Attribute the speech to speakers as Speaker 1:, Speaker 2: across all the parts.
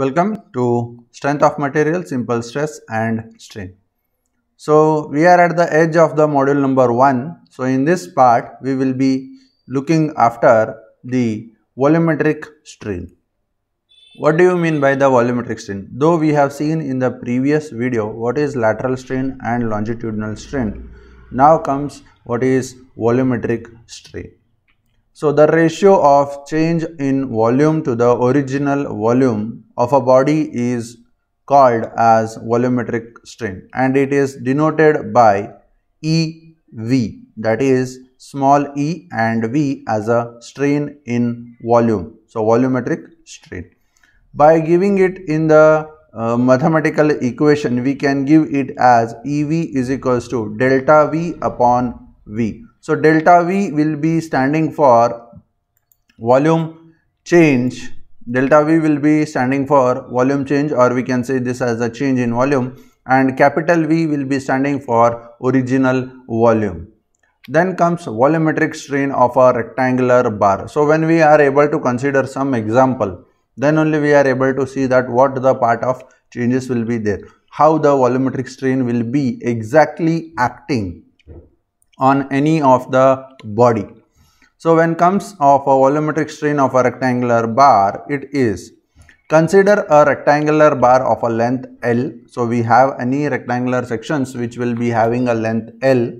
Speaker 1: Welcome to Strength of Materials, Simple Stress and Strain. So we are at the edge of the module number 1. So in this part we will be looking after the volumetric strain. What do you mean by the volumetric strain? Though we have seen in the previous video what is lateral strain and longitudinal strain. Now comes what is volumetric strain. So the ratio of change in volume to the original volume of a body is called as volumetric strain and it is denoted by EV that is small e and V as a strain in volume. So volumetric strain. By giving it in the uh, mathematical equation we can give it as EV is equals to delta V upon V. So delta V will be standing for volume change. Delta V will be standing for volume change or we can say this as a change in volume and capital V will be standing for original volume. Then comes volumetric strain of a rectangular bar. So when we are able to consider some example, then only we are able to see that what the part of changes will be there. How the volumetric strain will be exactly acting on any of the body. So when comes of a volumetric strain of a rectangular bar, it is consider a rectangular bar of a length L. So we have any rectangular sections which will be having a length L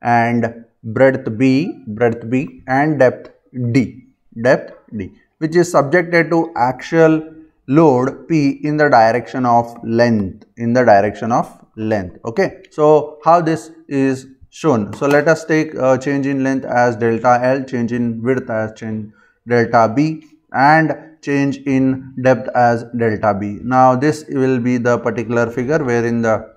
Speaker 1: and breadth B, breadth B and depth D, depth D which is subjected to axial load P in the direction of length, in the direction of length. Okay. So how this is shown. So let us take uh, change in length as delta L, change in width as change delta B and change in depth as delta B. Now this will be the particular figure wherein the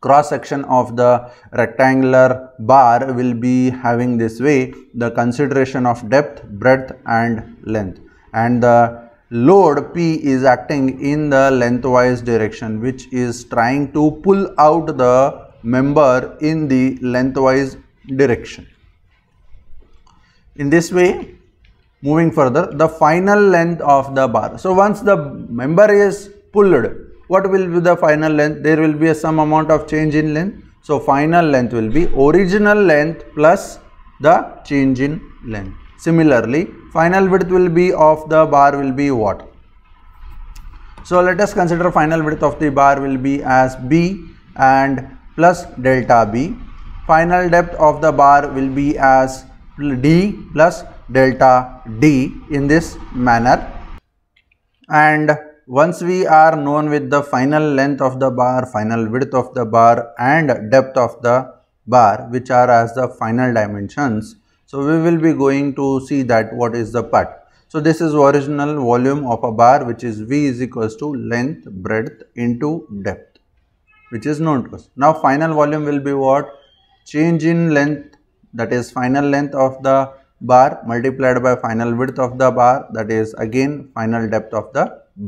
Speaker 1: cross section of the rectangular bar will be having this way the consideration of depth, breadth and length and the load P is acting in the lengthwise direction which is trying to pull out the member in the lengthwise direction. In this way, moving further, the final length of the bar. So, once the member is pulled, what will be the final length? There will be some amount of change in length. So, final length will be original length plus the change in length. Similarly, final width will be of the bar will be what? So, let us consider final width of the bar will be as B and plus delta B. Final depth of the bar will be as D plus delta D in this manner. And once we are known with the final length of the bar, final width of the bar and depth of the bar which are as the final dimensions. So we will be going to see that what is the part. So this is original volume of a bar which is V is equals to length breadth into depth which is known to us. Now final volume will be what? Change in length that is final length of the bar multiplied by final width of the bar that is again final depth of the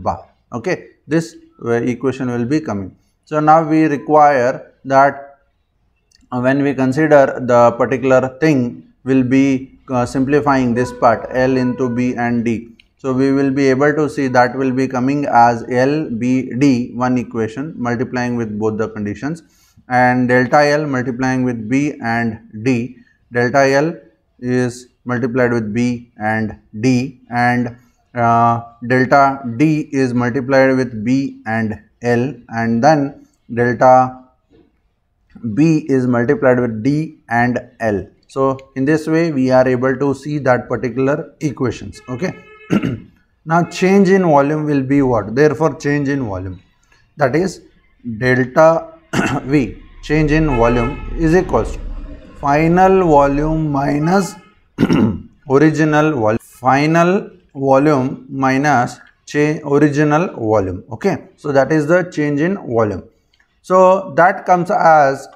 Speaker 1: bar. Okay, this uh, equation will be coming. So now we require that uh, when we consider the particular thing will be uh, simplifying this part L into B and D. So, we will be able to see that will be coming as LBD one equation multiplying with both the conditions and delta L multiplying with B and D. Delta L is multiplied with B and D and uh, delta D is multiplied with B and L and then delta B is multiplied with D and L. So, in this way we are able to see that particular equations. Okay. now change in volume will be what therefore change in volume that is delta v change in volume is equals to final volume minus original volume final volume minus change original volume okay so that is the change in volume so that comes as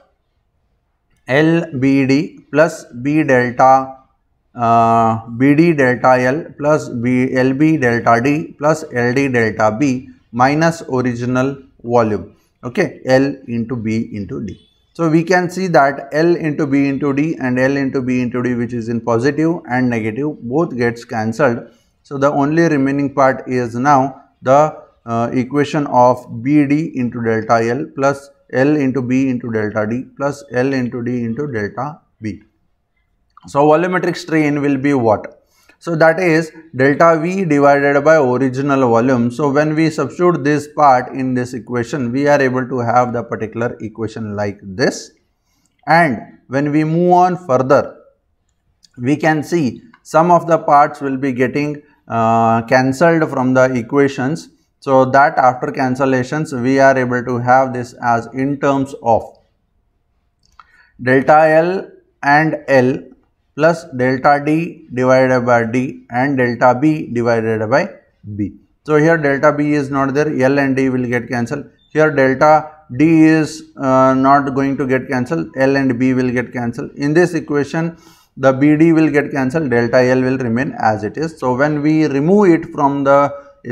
Speaker 1: lbd plus b delta BD delta L plus B, LB delta D plus LD delta B minus original volume okay L into B into D. So we can see that L into B into D and L into B into D which is in positive and negative both gets cancelled. So the only remaining part is now the uh, equation of BD into delta L plus L into B into delta D plus L into D into delta B. So volumetric strain will be what? So that is delta V divided by original volume. So when we substitute this part in this equation, we are able to have the particular equation like this. And when we move on further, we can see some of the parts will be getting uh, cancelled from the equations. So that after cancellations, we are able to have this as in terms of delta L and L plus delta D divided by D and delta B divided by B. So, here delta B is not there, L and D will get cancelled. Here delta D is uh, not going to get cancelled, L and B will get cancelled. In this equation, the BD will get cancelled, delta L will remain as it is. So, when we remove it from the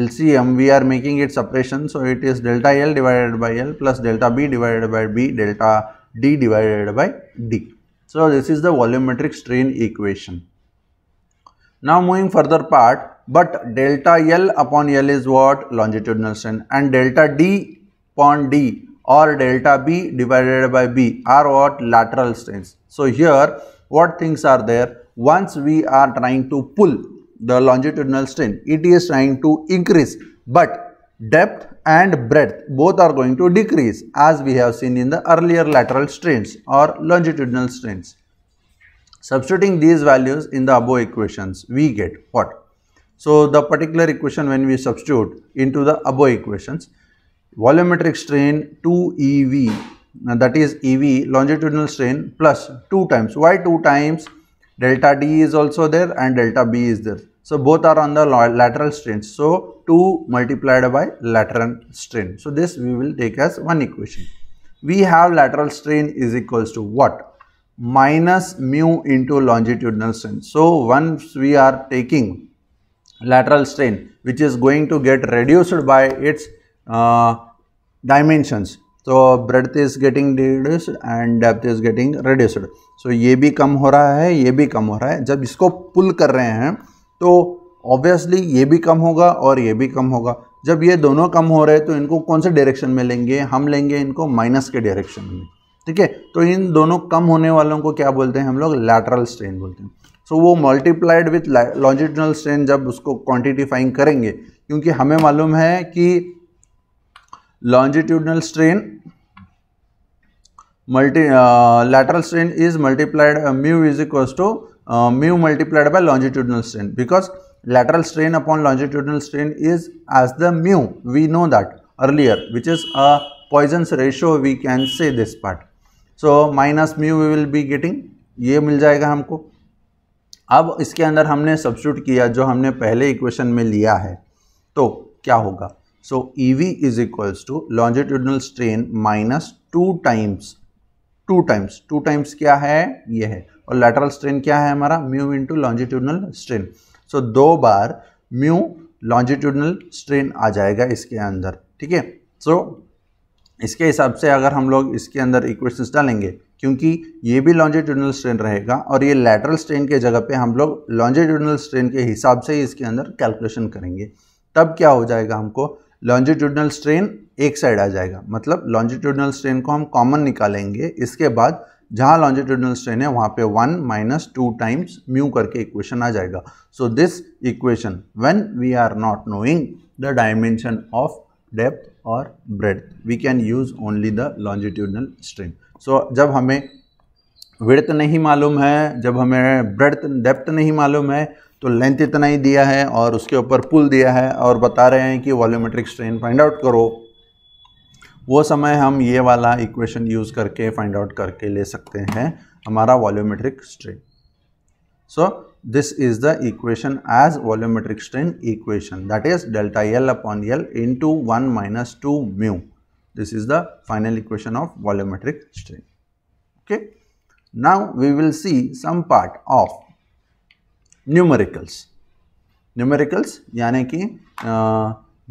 Speaker 1: LCM, we are making it separation. So, it is delta L divided by L plus delta B divided by B, delta D divided by D. So this is the volumetric strain equation. Now moving further part, but delta L upon L is what? Longitudinal strain and delta D upon D or delta B divided by B are what? Lateral strains. So here what things are there? Once we are trying to pull the longitudinal strain, it is trying to increase but depth and breadth both are going to decrease as we have seen in the earlier lateral strains or longitudinal strains. Substituting these values in the above equations we get what? So, the particular equation when we substitute into the above equations volumetric strain 2 EV uh, that is EV longitudinal strain plus 2 times. Why 2 times? Delta D is also there and delta B is there. So both are on the lateral strain. So 2 multiplied by lateral strain. So this we will take as one equation. We have lateral strain is equals to what? Minus mu into longitudinal strain. So once we are taking lateral strain which is going to get reduced by its uh, dimensions. So breadth is getting reduced and depth is getting reduced. So ये भी कम हो रहा है ये भी कम हो रहा है जब इसको pull कर रहे हैं तो ऑब्वियसली ये भी कम होगा और ये भी कम होगा जब ये दोनों कम हो रहे हैं तो इनको कौन से डायरेक्शन में लेंगे हम लेंगे इनको माइनस के डायरेक्शन में ठीक है तो इन दोनों कम होने वालों को क्या बोलते हैं हम लोग लैटरल स्ट्रेन बोलते हैं सो so, वो मल्टीप्लाइड विथ लॉन्जिटनल स्ट्रेन जब उसको क्वांटिटीफाइंग करेंगे क्योंकि हमें मालूम है कि longitudinal strain multi lateral strain is multiplied mu is equals to uh, mu multiplied by longitudinal strain because lateral strain upon longitudinal strain is as the mu we know that earlier which is a Poisson's ratio we can say this part so minus mu we will be getting ये मिल जाएगा हमको अब इसके अंदर हमने substitute किया जो हमने पहले इक्वेशन में लिया है तो क्या होगा so E V is equals to longitudinal strain minus two times two times two times क्या है ये है और लैटरल स्ट्रेन क्या है हमारा mu into longitudinal strain so दो बार म्यू लॉन्जिट्यूडनल स्ट्रेन आ जाएगा इसके अंदर ठीक है सो इसके हिसाब से अगर हम लोग इसके अंदर इक्वेशंस डालेंगे क्योंकि ये भी लॉन्जिट्यूडनल स्ट्रेन रहेगा और ये लैटरल स्ट्रेन के जगह पे हम लोग लॉन्जिट्यूडनल स्ट्रेन के हिसाब से ही इसके अंदर कैलकुलेशन करेंगे तब क्या हो जाएगा हमको लॉन्जिट्यूडनल स्ट्रेन एक साइड आ जाएगा मतलब लॉन्जिट्यूडनल स्ट्रेन को हम कॉमन निकालेंगे इसके बाद जहाँ लॉन्जिट्यूडनल स्ट्रेन है वहाँ पे one minus two times mu करके इक्वेशन आ जाएगा so this equation when we are not knowing the dimension of depth और breadth we can use only the longitudinal strain so जब हमें विड़त नहीं मालूम है जब हमें ब्रेड डेप्थ नहीं मालूम है तो लेंथ इतना ही दिया है और उसके ऊपर पुल दिया है और बता रहे हैं कि वॉल्यूमेट्रिक स्ट्रेन फाइंड आउट करो वो समय हम ये वाला इक्वेशन यूज़ करके फाइंड आउट करके ले सकते हैं हमारा volumetric strain so this is the equation as volumetric strain equation that is delta L upon L into one minus two mu this is the final equation of volumetric strain okay now we will see some part of numericals numericals यानी कि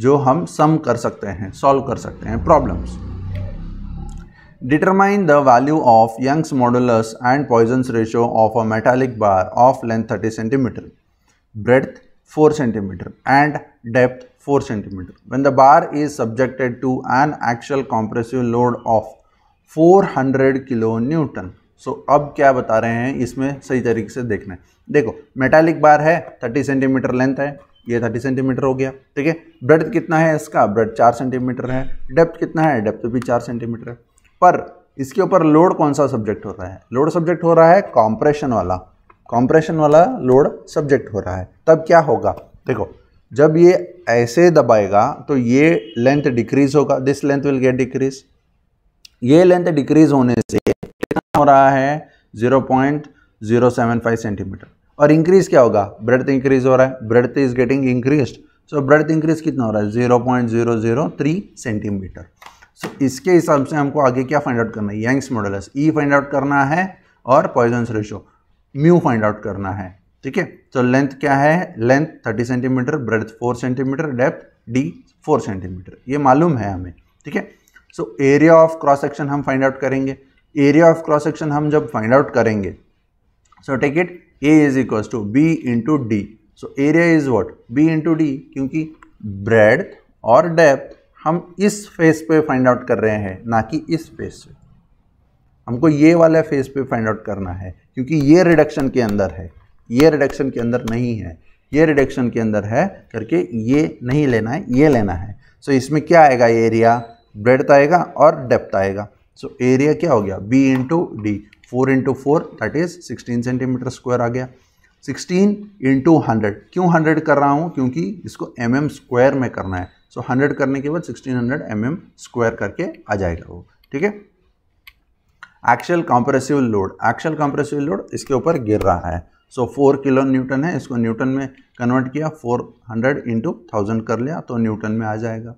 Speaker 1: जो हम सम कर सकते हैं solve कर सकते हैं problems determine the value of Young's modulus and Poisson's ratio of a metallic bar of length 30 centimetre breadth 4 centimetre and depth 4 centimetre when the bar is subjected to an actual compressive load of 400 kilo newton so अब क्या बता रहे हैं इसमें सही तरीके से देखना है देखो मेटालिक बार है 30 सेंटीमीटर लेंथ है ये थर्टी सेंटीमीटर हो गया ठीक है ब्रेड कितना है इसका ब्रेड चार सेंटीमीटर है डेप्थ कितना है डेप्थ भी चार सेंटीमीटर है पर इसके ऊपर लोड कौन सा सब्जेक्ट हो रहा है लोड सब्जेक्ट हो रहा है कॉम्प्रेशन वाला कॉम्प्रेशन वाला लोड सब्जेक्ट हो रहा है तब क्या होगा देखो जब ये ऐसे दबाएगा तो ये लेंथ डिक्रीज होगा this length will get decrease ये लेंथ डिक्रीज होने से कितना हो रहा है 0.075 सेंटीमीटर और इंक्रीज क्या होगा ब्रेड इंक्रीज हो रहा है breadth is getting increase so breadth increase कितना हो रहा है zero point zero zero three centimetre so इसके हिसाब से हमको आगे क्या फाइंड आउट करना है Young's modulus E find out करना है और Poisson ratio mu find out करना है ठीक है तो लेंथ क्या है length thirty centimetre breadth four centimetre depth D four centimetre ये मालूम है हमें ठीक है so area of cross section हम फाइंड आउट करेंगे एरिया ऑफ क्रॉस सेक्शन हम जब फाइंड आउट करेंगे so take it A is equal to B into D so area is what B into D क्योंकि ब्रेड और depth हम इस face पे फाइंड आउट कर रहे हैं ना कि इस फेस पे हमको ये वाला फेस पे फाइंड आउट करना है क्योंकि ये रिडक्शन के अंदर है ये रिडक्शन के अंदर नहीं है ये रिडक्शन के अंदर है करके ये नहीं लेना है ये लेना है सो so, इसमें क्या आएगा एरिया ब्रेड आएगा और डेप्थ आएगा सो so, एरिया क्या हो गया B into D four into four that is sixteen centimetre square आ गया सिक्सटीन इंटू हंड्रेड क्यों हंड्रेड कर रहा हूँ क्योंकि इसको एम एम स्क्वायर में करना है सो so, हंड्रेड करने के बाद sixteen hundred M M square करके आ जाएगा वो ठीक है actual compressive load actual compressive load इसके ऊपर गिर रहा है सो फोर किलो न्यूटन है इसको न्यूटन में कन्वर्ट किया फोर हंड्रेड इंटू थाउजेंड कर लिया तो न्यूटन में आ जाएगा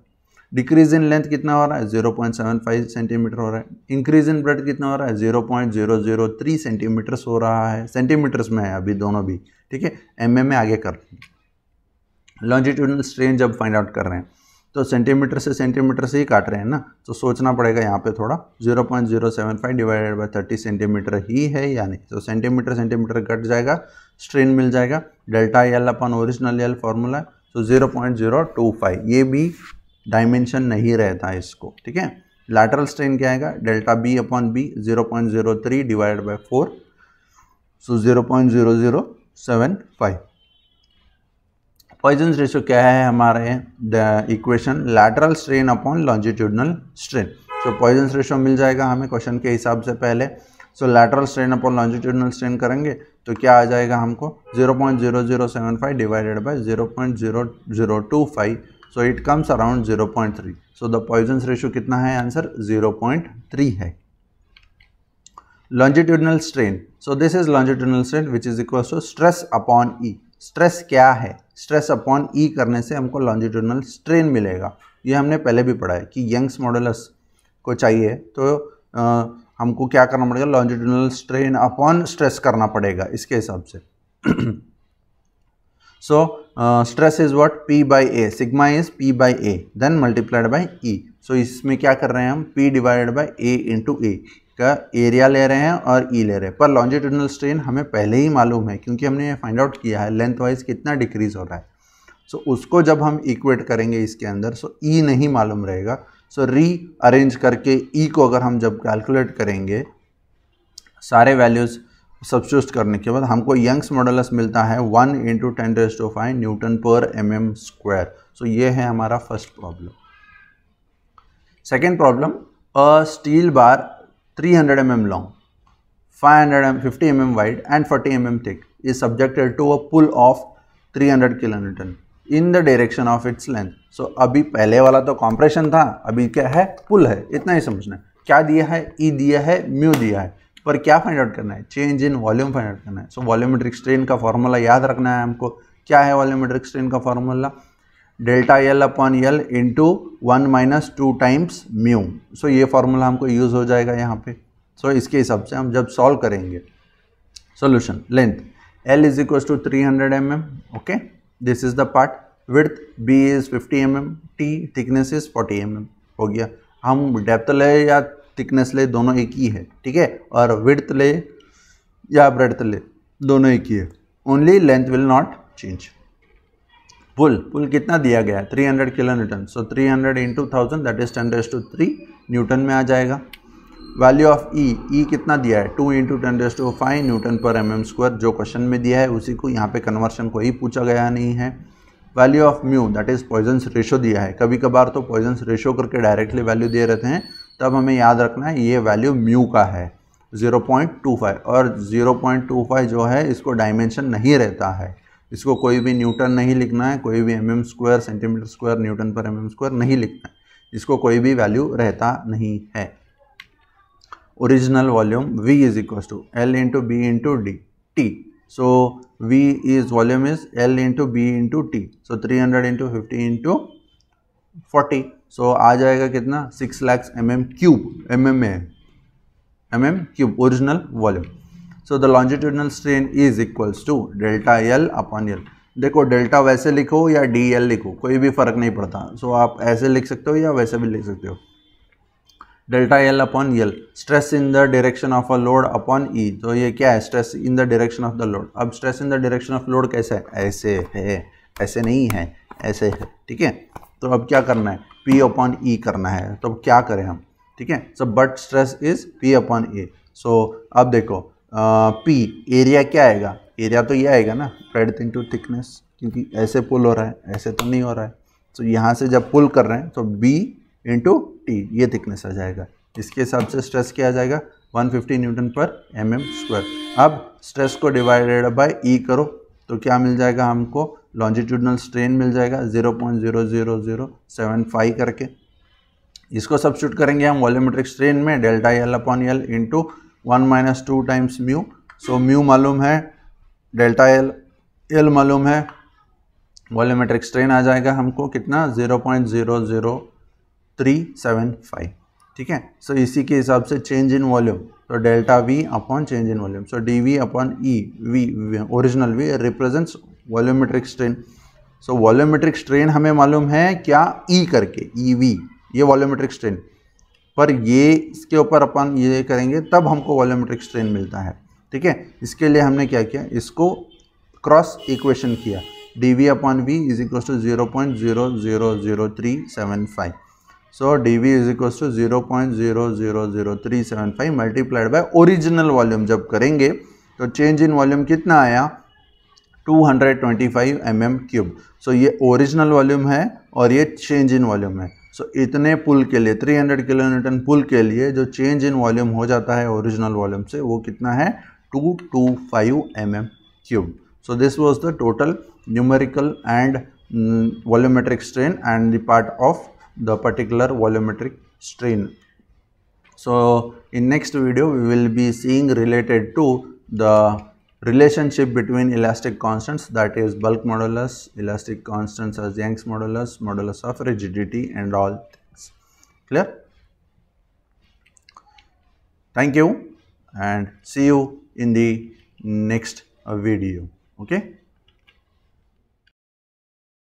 Speaker 1: डिक्रीज इन लेंथ कितना हो रहा है 0.75 सेंटीमीटर हो रहा है इंक्रीज इन ब्रेड कितना हो रहा है 0.003 सेंटीमीटर्स हो रहा है सेंटीमीटर्स में है अभी दोनों भी ठीक है एम में आगे कर लॉन्जिट्यूड स्ट्रेन जब फाइंड आउट कर रहे हैं तो सेंटीमीटर से सेंटीमीटर से ही काट रहे हैं ना तो सोचना पड़ेगा यहाँ पे थोड़ा 0.075 डिवाइडेड बाय 30 सेंटीमीटर ही है या नहीं तो सेंटीमीटर सेंटीमीटर कट जाएगा स्ट्रेन मिल जाएगा डेल्टा एल अपन ओरिजिनल एल फार्मूला तो 0.025 ये भी डायमेंशन नहीं रहता इसको ठीक है लैटरल स्ट्रेन क्या आएगा delta B upon B zero point zero three divide by four so zero point zero zero seven five Poisson ratio क्या है हमारे equation lateral strain upon longitudinal strain so Poisson ratio मिल जाएगा हमें question के हिसाब से पहले so lateral strain upon longitudinal strain करेंगे तो क्या आ जाएगा हमको zero point zero zero seven five divided by zero point zero zero two five so it comes around 0.3 so the Poisson's ratio कितना है आंसर 0.3 है longitudinal strain so this is longitudinal strain which is equal to stress upon E stress क्या है stress upon ई करने से हमको longitudinal strain मिलेगा ये हमने पहले भी पढ़ा है कि यंग्स मॉडलस को चाहिए तो आ, हमको क्या करना पड़ेगा लॉन्जिट्यूडनल स्ट्रेन अपॉन स्ट्रेस करना पड़ेगा इसके हिसाब से So uh, stress is what P by A, sigma is P by A, then multiplied by E. So इसमें क्या कर रहे हैं हम P divided by A into A का एरिया ले रहे हैं और ई e ले रहे हैं पर लॉन्जिट्यूडनल स्ट्रेन हमें पहले ही मालूम है क्योंकि हमने ये फाइंड आउट किया है लेंथ वाइज कितना डिक्रीज हो रहा है सो so, उसको जब हम इक्वेट करेंगे इसके अंदर सो so, ई e नहीं मालूम रहेगा सो री अरेंज करके ई e को अगर हम जब कैलकुलेट करेंगे सारे वैल्यूज़ सब्सिट्यूट करने के बाद हमको यंग्स मॉडलस मिलता है one into ten raise to five newton पर एम एम स्क्वायर सो ये है हमारा first problem second problem a steel bar 300 hundred M M long five hundred M fifty M M wide and forty M M thick is subjected to a pull of three kilo newton in the direction of its length so अभी पहले वाला तो compression था अभी क्या है पुल है इतना ही समझना है क्या दिया है ई e दिया है म्यू दिया है पर क्या फाइंड आउट करना है change in volume find out करना है सो वॉल्यूमेट्रिक स्ट्रेन का फॉर्मूला याद रखना है हमको क्या है वॉल्यूमेट्रिक स्ट्रेन का formula delta L upon L into one minus two times mu so ये फार्मूला हमको यूज़ हो जाएगा यहाँ पे सो so, इसके हिसाब से हम जब सॉल्व करेंगे solution length L is equal to three hundred M M okay this is the part with B is fifty M M T thickness is forty M M हो गया हम डेप्थ ले या थिकनेस ले दोनों एक ही है ठीक है और विड्थ ले या ब्रेड्थ ले दोनों एक ही है only length will not change pull pull कितना दिया गया है 300 kilo newton so three hundred into thousand that is ten to three newton में आ जाएगा वैल्यू ऑफ ई ई कितना दिया है two into ten to five newton पर एम एम स्क्वायर जो क्वेश्चन में दिया है उसी को यहाँ पे कन्वर्शन को ही पूछा गया नहीं है value of mu that is Poisson's ratio दिया है कभी कभार तो पॉइजन्स रेशो करके डायरेक्टली वैल्यू दिए रहते हैं तब हमें याद रखना है ये वैल्यू म्यू का है 0.25 और 0.25 जो है इसको डायमेंशन नहीं रहता है इसको कोई भी न्यूटन नहीं लिखना है कोई भी M M square centimetre square newton पर एम एम स्क्वायर नहीं लिखना है इसको कोई भी वैल्यू रहता नहीं है original volume V is equal to L into B into D T so V is volume is L into B into T so three hundred into fifty into forty so आ जाएगा कितना six lakhs M M cube M M में M M cube original volume so the longitudinal strain is equals to delta L upon L देखो डेल्टा वैसे लिखो या D L लिखो कोई भी फ़र्क नहीं पड़ता सो so, आप ऐसे लिख सकते हो या वैसे भी लिख सकते हो delta L upon L stress in the direction of a load upon E तो ये क्या है stress in the direction of the load अब stress in the direction of load कैसे है ऐसे है ऐसे नहीं है ऐसे है ठीक है तो अब क्या करना है पी अपॉन ई करना है तो अब क्या करें हम ठीक है so but stress is P upon A so अब देखो पी एरिया क्या आएगा एरिया तो ये आएगा ना प्रेड थिंग टू थिकनेस क्योंकि ऐसे पुल हो रहा है ऐसे तो नहीं हो रहा है सो so, यहाँ से जब पुल कर रहे हैं तो बी इंटू टी ये थिकनेस आ जाएगा इसके हिसाब से स्ट्रेस क्या आ जाएगा 150 न्यूटन पर एम एम स्क्वायर अब स्ट्रेस को डिवाइडेड बाय ई करो तो क्या मिल जाएगा हमको लॉन्जिट्यूडनल स्ट्रेन मिल जाएगा zero point zero zero zero seven five करके इसको सब्सिट्यूट करेंगे हम वॉल्यूमेट्रिक स्ट्रेन में delta L upon L into one minus two times mu so mu मालूम है डेल्टा एल एल मालूम है वॉल्यूमेट्रिक स्ट्रेन आ जाएगा हमको कितना zero point zero zero three seven five ठीक है सो इसी के हिसाब से चेंज इन वॉल्यूम तो delta V upon change in volume so D V upon E V original V represents volumetric strain so volumetric strain हमें मालूम है क्या ई e करके ई e वी ये वॉल्यूमेट्रिक स्ट्रेन पर ये इसके ऊपर अपन ये करेंगे तब हमको वॉल्यूमेट्रिक स्ट्रेन मिलता है ठीक है इसके लिए हमने क्या किया इसको क्रॉस इक्वेशन किया D V upon V is equal to zero point zero zero zero three seven five so D V is equal to zero point zero zero zero three seven five multiplied by original volume जब करेंगे तो change in volume कितना आया 225 mm cube सो ये original volume है और ये change in volume है सो so, इतने पुल के लिए 300 किलो न्यूटन पुल के लिए जो चेंज इन वॉल्यूम हो जाता है ओरिजिनल वॉल्यूम से वो कितना है 225 two mm cube so this was the total numerical and volumetric strain and the part of the particular volumetric strain so in next video we will be seeing related to the relationship between elastic constants that is bulk modulus elastic constants as Young's modulus modulus of rigidity and all things clear thank you and see you in the next video okay